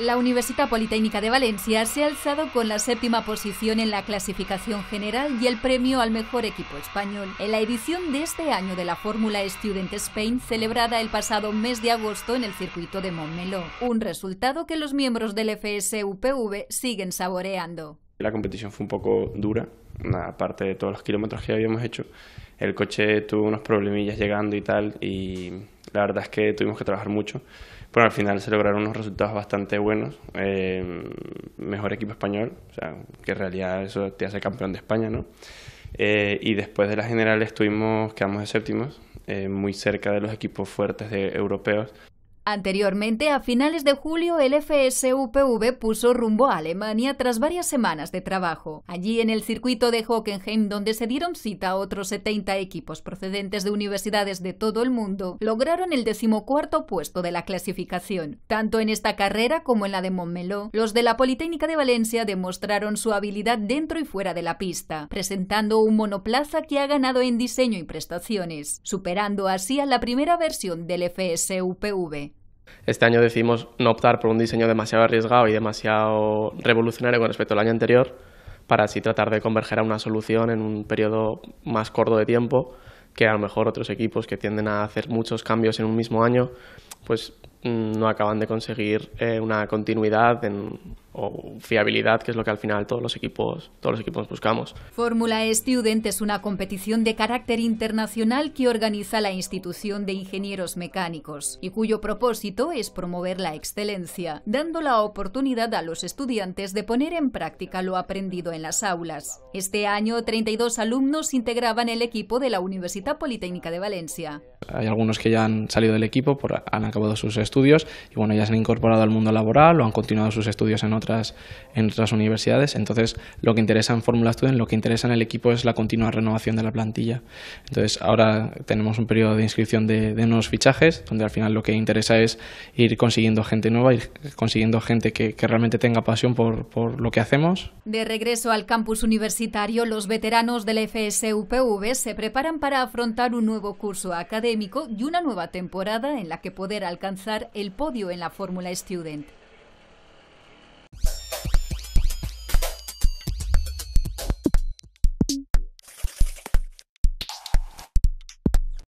La Universidad Politécnica de Valencia se ha alzado con la séptima posición en la clasificación general y el premio al mejor equipo español en la edición de este año de la Fórmula Student Spain celebrada el pasado mes de agosto en el circuito de Montmeló, un resultado que los miembros del FSUPV siguen saboreando. La competición fue un poco dura, aparte de todos los kilómetros que habíamos hecho. El coche tuvo unos problemillas llegando y tal, y la verdad es que tuvimos que trabajar mucho al final se lograron unos resultados bastante buenos. Eh, mejor equipo español, o sea, que en realidad eso te hace campeón de España, ¿no? Eh, y después de la general estuvimos quedamos de séptimos, eh, muy cerca de los equipos fuertes de europeos. Anteriormente, a finales de julio, el FSUPV puso rumbo a Alemania tras varias semanas de trabajo. Allí, en el circuito de Hockenheim, donde se dieron cita a otros 70 equipos procedentes de universidades de todo el mundo, lograron el decimocuarto puesto de la clasificación. Tanto en esta carrera como en la de Montmeló, los de la Politécnica de Valencia demostraron su habilidad dentro y fuera de la pista, presentando un monoplaza que ha ganado en diseño y prestaciones, superando así a la primera versión del FSUPV. Este año decidimos no optar por un diseño demasiado arriesgado y demasiado revolucionario con respecto al año anterior, para así tratar de converger a una solución en un periodo más corto de tiempo, que a lo mejor otros equipos que tienden a hacer muchos cambios en un mismo año, pues Mm, no acaban de conseguir eh, una continuidad o fiabilidad, que es lo que al final todos los equipos, todos los equipos buscamos. Fórmula Student es una competición de carácter internacional que organiza la institución de ingenieros mecánicos y cuyo propósito es promover la excelencia, dando la oportunidad a los estudiantes de poner en práctica lo aprendido en las aulas. Este año, 32 alumnos integraban el equipo de la Universidad Politécnica de Valencia. Hay algunos que ya han salido del equipo, por, han acabado sus estudios y bueno, ya se han incorporado al mundo laboral o han continuado sus estudios en otras, en otras universidades. Entonces, lo que interesa en Fórmula Student, lo que interesa en el equipo es la continua renovación de la plantilla. Entonces, ahora tenemos un periodo de inscripción de, de nuevos fichajes, donde al final lo que interesa es ir consiguiendo gente nueva, ir consiguiendo gente que, que realmente tenga pasión por, por lo que hacemos. De regreso al campus universitario, los veteranos del FSUPV se preparan para afrontar un nuevo curso académico y una nueva temporada en la que poder alcanzar el podio en la Fórmula Student.